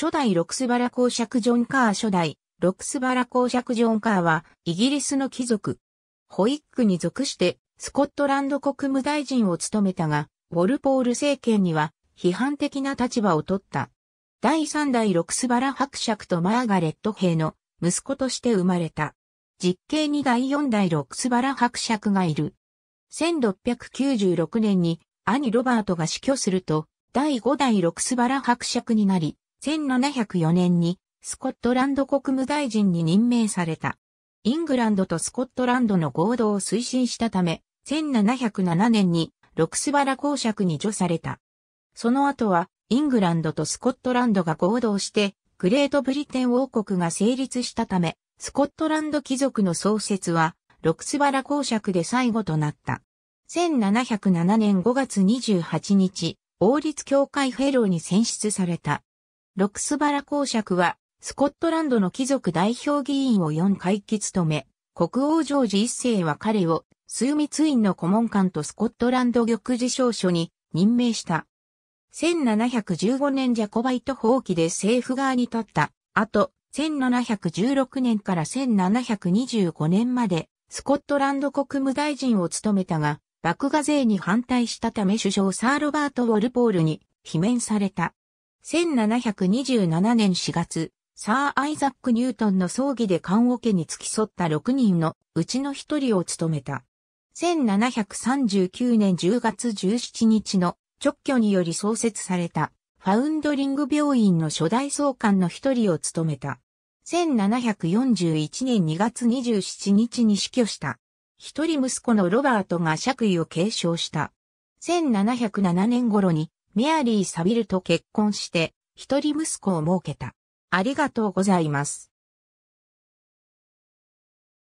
初代ロクスバラ公爵ジョン・カー初代、ロクスバラ公爵ジョン・カーは、イギリスの貴族。ホイックに属して、スコットランド国務大臣を務めたが、ウォルポール政権には、批判的な立場を取った。第3代ロクスバラ伯爵とマーガレット兵の息子として生まれた。実刑に第4代ロクスバラ伯爵がいる。1696年に兄ロバートが死去すると、第5代ロクスバラ伯爵になり、1704年にスコットランド国務大臣に任命された。イングランドとスコットランドの合同を推進したため、1707年にロクスバラ公爵に除された。その後は、イングランドとスコットランドが合同して、グレートブリテン王国が成立したため、スコットランド貴族の創設は、ロクスバラ公爵で最後となった。1707年5月28日、王立教会フェローに選出された。ロクスバラ公爵は、スコットランドの貴族代表議員を4回帰務め、国王ジョージ一世は彼を、枢密院の顧問官とスコットランド玉事証書に任命した。1715年ジャコバイト放棄で政府側に立った。後、1716年から1725年まで、スコットランド国務大臣を務めたが、麦芽税に反対したため首相サー・ロバート・ウォルポールに罷免された。1727年4月、サー・アイザック・ニュートンの葬儀で棺桶に付き添った6人のうちの1人を務めた。1739年10月17日の直挙により創設されたファウンドリング病院の初代総監の1人を務めた。1741年2月27日に死去した。一人息子のロバートが爵位を継承した。1707年頃にメアリー・サビルと結婚して、一人息子を設けた。ありがとうございます。